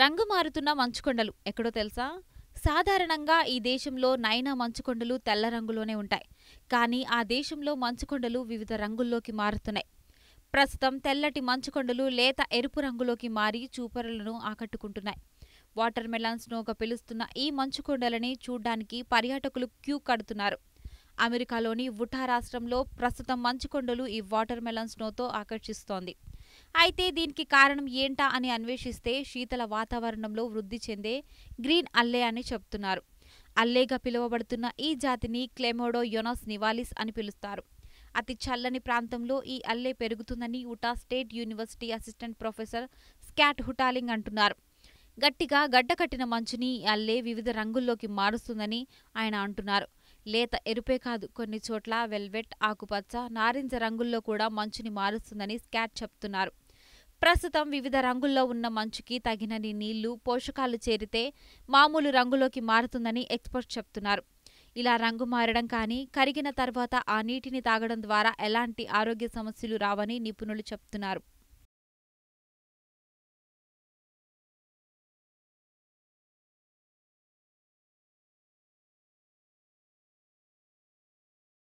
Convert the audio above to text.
రంగు మారుతున్న మంచుకొండలు ఎక్కడో తెలుసా సాధారణంగా ఈ దేశంలో నైనా మంచుకొండలు తెల్ల రంగులోనే ఉంటాయి కానీ ఆ దేశంలో మంచుకొండలు వివిధ రంగుల్లోకి మారుతున్నాయి ప్రస్తుతం తెల్లటి మంచుకొండలు లేత ఎరుపు రంగులోకి మారి చూపరులను ఆకట్టుకుంటున్నాయి వాటర్ మెలాన్ స్నోగా పిలుస్తున్న ఈ మంచుకొండలని చూడ్డానికి పర్యాటకులు క్యూ కడుతున్నారు అమెరికాలోని ఉఠా రాష్ట్రంలో ప్రస్తుతం మంచుకొండలు ఈ వాటర్ మెలాన్ స్నోతో ఆకర్షిస్తోంది అయితే దీనికి కారణం ఏంటా అని అన్వేషిస్తే శీతల వాతావరణంలో వృద్ధి చెందే గ్రీన్ అల్లే అని చెప్తున్నారు అల్లేగా పిలువబడుతున్న ఈ జాతిని క్లెమోడో యొనస్ నివాలిస్ అని పిలుస్తారు అతి చల్లని ప్రాంతంలో ఈ అల్లే పెరుగుతుందని Utah state university assistant professor Scott హుటాలింగ్ అంటున్నారు గట్టిగా గడ్డకట్టిన మంచుని అల్లే వివిధ రంగుల్లోకి మారుస్తుందని ఆయన అంటున్నారు లేత ఎరుపే కాదు కొన్ని చోట్ల వెల్వెట్ ఆకుపచ్చ నారింజ రంగుల్లో కూడా మంచుని మారుస్తుందని స్కాట్ చెప్తున్నారు ప్రస్తుతం వివిధ రంగుల్లో ఉన్న మంచుకి తగినని నీళ్లు పోషకాలు చేరితే మామూలు రంగులోకి మారుతుందని ఎక్స్పర్ట్స్ చెప్తున్నారు ఇలా రంగు మారడం కానీ కరిగిన తర్వాత ఆ నీటిని తాగడం ద్వారా ఎలాంటి ఆరోగ్య సమస్యలు రావని నిపుణులు చెప్తున్నారు